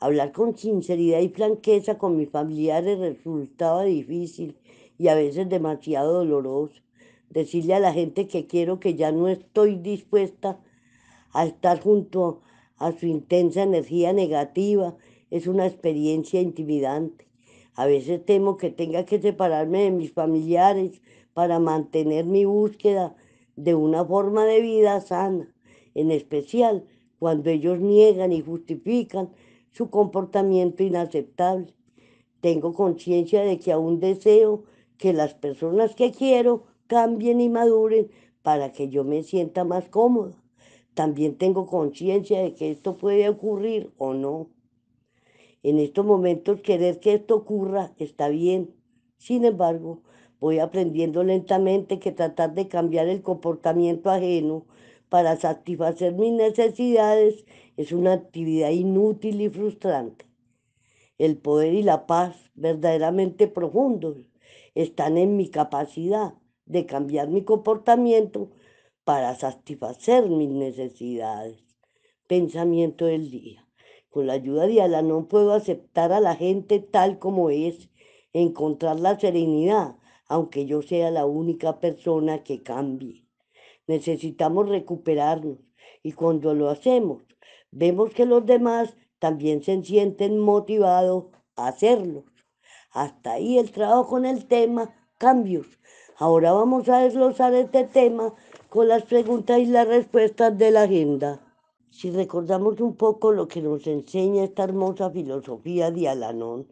Hablar con sinceridad y franqueza con mis familiares resultaba difícil y a veces demasiado doloroso. Decirle a la gente que quiero que ya no estoy dispuesta a estar junto a su intensa energía negativa es una experiencia intimidante. A veces temo que tenga que separarme de mis familiares para mantener mi búsqueda de una forma de vida sana, en especial cuando ellos niegan y justifican su comportamiento inaceptable. Tengo conciencia de que aún deseo que las personas que quiero cambien y maduren para que yo me sienta más cómoda. También tengo conciencia de que esto puede ocurrir o no. En estos momentos querer que esto ocurra está bien. Sin embargo, voy aprendiendo lentamente que tratar de cambiar el comportamiento ajeno para satisfacer mis necesidades es una actividad inútil y frustrante. El poder y la paz verdaderamente profundos están en mi capacidad de cambiar mi comportamiento para satisfacer mis necesidades. Pensamiento del día. Con la ayuda de ala no puedo aceptar a la gente tal como es, encontrar la serenidad, aunque yo sea la única persona que cambie. Necesitamos recuperarnos y cuando lo hacemos, vemos que los demás también se sienten motivados a hacerlo. Hasta ahí el trabajo en el tema cambios. Ahora vamos a desglosar este tema con las preguntas y las respuestas de la agenda. Si recordamos un poco lo que nos enseña esta hermosa filosofía de Alanón,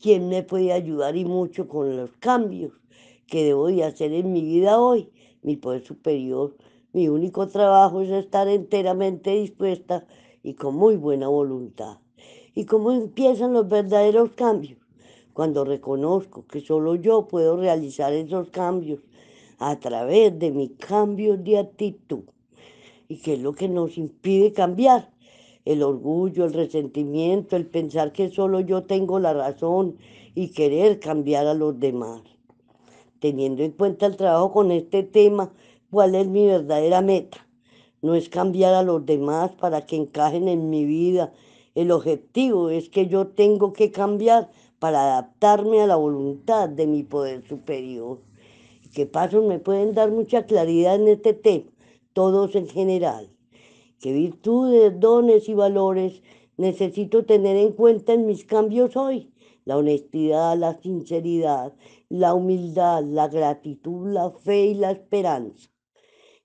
quien me puede ayudar y mucho con los cambios que debo de hacer en mi vida hoy mi poder superior. Mi único trabajo es estar enteramente dispuesta y con muy buena voluntad. ¿Y cómo empiezan los verdaderos cambios? Cuando reconozco que solo yo puedo realizar esos cambios a través de mi cambios de actitud. ¿Y qué es lo que nos impide cambiar? El orgullo, el resentimiento, el pensar que solo yo tengo la razón y querer cambiar a los demás teniendo en cuenta el trabajo con este tema, cuál es mi verdadera meta. No es cambiar a los demás para que encajen en mi vida. El objetivo es que yo tengo que cambiar para adaptarme a la voluntad de mi poder superior. ¿Qué pasos me pueden dar mucha claridad en este tema? Todos en general. ¿Qué virtudes, dones y valores necesito tener en cuenta en mis cambios hoy? La honestidad, la sinceridad, la humildad, la gratitud, la fe y la esperanza,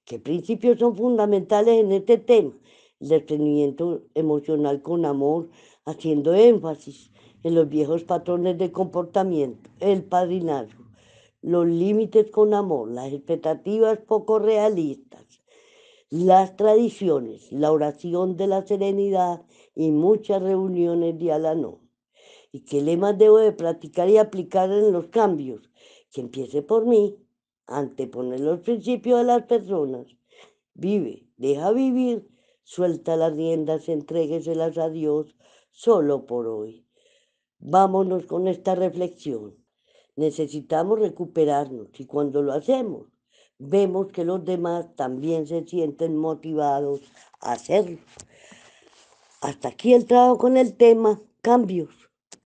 ¿Qué principios son fundamentales en este tema, el desprendimiento emocional con amor, haciendo énfasis en los viejos patrones de comportamiento, el padrinazgo, los límites con amor, las expectativas poco realistas, las tradiciones, la oración de la serenidad y muchas reuniones de Alanón y qué lema debo de practicar y aplicar en los cambios. Que empiece por mí, anteponer los principios de las personas. Vive, deja vivir, suelta las riendas, entrégueselas a Dios solo por hoy. Vámonos con esta reflexión. Necesitamos recuperarnos y cuando lo hacemos, vemos que los demás también se sienten motivados a hacerlo. Hasta aquí el trabajo con el tema, cambios.